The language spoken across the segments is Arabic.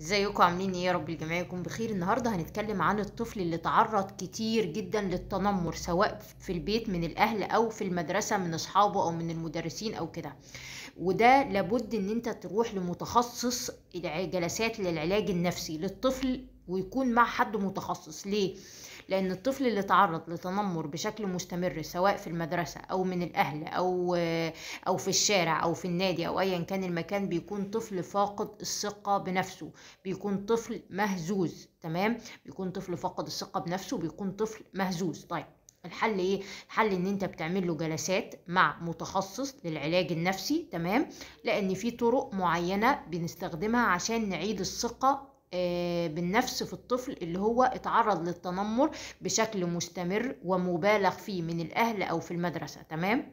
ازيكم عاملين ايه يا رب الجميع يكون بخير النهارده هنتكلم عن الطفل اللي تعرض كتير جدا للتنمر سواء في البيت من الاهل او في المدرسه من اصحابه او من المدرسين او كده وده لابد ان انت تروح لمتخصص جلسات للعلاج النفسي للطفل ويكون مع حد متخصص ليه لان الطفل اللي تعرض لتنمر بشكل مستمر سواء في المدرسه او من الاهل او او في الشارع او في النادي او ايا كان المكان بيكون طفل فاقد الثقه بنفسه بيكون طفل مهزوز تمام بيكون طفل فاقد الثقه بنفسه بيكون طفل مهزوز طيب الحل ايه الحل ان انت بتعمل له جلسات مع متخصص للعلاج النفسي تمام لان في طرق معينه بنستخدمها عشان نعيد الثقه آه، بالنفس في الطفل اللي هو اتعرض للتنمر بشكل مستمر ومبالغ فيه من الاهل او في المدرسه تمام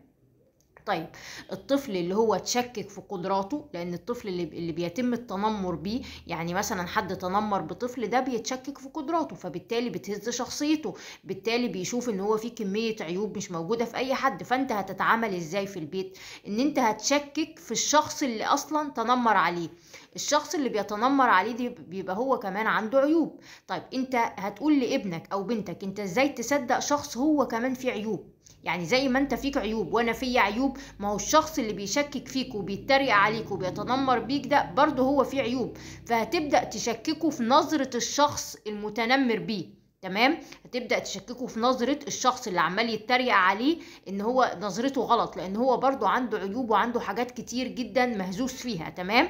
طيب الطفل اللي هو تشكك في قدراته لان الطفل اللي, اللي بيتم التنمر بيه يعني مثلا حد تنمر بطفل ده بيتشكك في قدراته فبالتالي بتهز شخصيته بالتالي بيشوف ان هو في كميه عيوب مش موجوده في اي حد فانت هتتعامل ازاي في البيت ان انت هتشكك في الشخص اللي اصلا تنمر عليه الشخص اللي بيتنمر عليه دي بيبقى هو كمان عنده عيوب طيب انت هتقول لابنك او بنتك انت ازاي تصدق شخص هو كمان فيه عيوب يعني زي ما انت فيك عيوب وانا فيا عيوب ما هو الشخص اللي بيشكك فيك وبيتريق عليك وبيتنمر بيك ده برضه هو فيه عيوب فهتبدا تشككه في نظره الشخص المتنمر بيه تمام هتبدا تشككوا في نظره الشخص اللي عمال يتريق عليه ان هو نظرته غلط لان هو برضو عنده عيوب وعنده حاجات كتير جدا مهزوز فيها تمام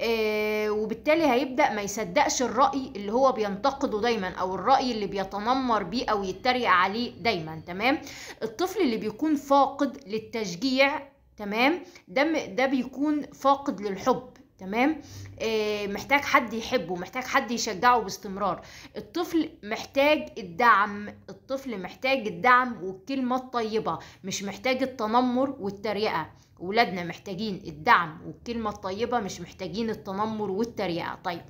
آه وبالتالي هيبدا ما يصدقش الراي اللي هو بينتقده دايما او الراي اللي بيتنمر بيه او يتريق عليه دايما تمام الطفل اللي بيكون فاقد للتشجيع تمام ده ده بيكون فاقد للحب تمام آه، محتاج حد يحبه محتاج حد يشجعه باستمرار الطفل محتاج الدعم الطفل محتاج الدعم والكلمة الطيبة مش محتاج التنمر والتريقة ولادنا محتاجين الدعم والكلمة الطيبة مش محتاجين التنمر والتريقة طيب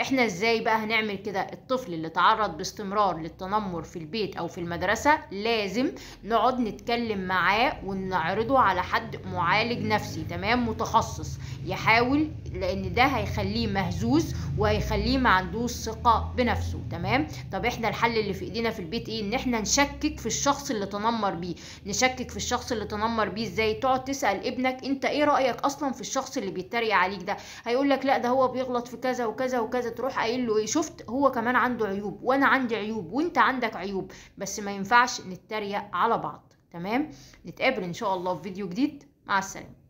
احنا ازاي بقى هنعمل كده الطفل اللي تعرض باستمرار للتنمر في البيت او في المدرسة لازم نقعد نتكلم معاه ونعرضه على حد معالج نفسي تمام متخصص يحاول لان ده هيخليه مهزوز وهيخليه ما عندوش ثقه بنفسه تمام طب احنا الحل اللي في ايدينا في البيت ايه ان احنا نشكك في الشخص اللي تنمر بيه نشكك في الشخص اللي تنمر بيه ازاي تقعد تسال ابنك انت ايه رايك اصلا في الشخص اللي بيتريق عليك ده هيقول لك لا ده هو بيغلط في كذا وكذا وكذا تروح قايل له ايه شفت هو كمان عنده عيوب وانا عندي عيوب وانت عندك عيوب بس ما ينفعش نتريق على بعض تمام نتقابل ان شاء الله في فيديو جديد مع السلامه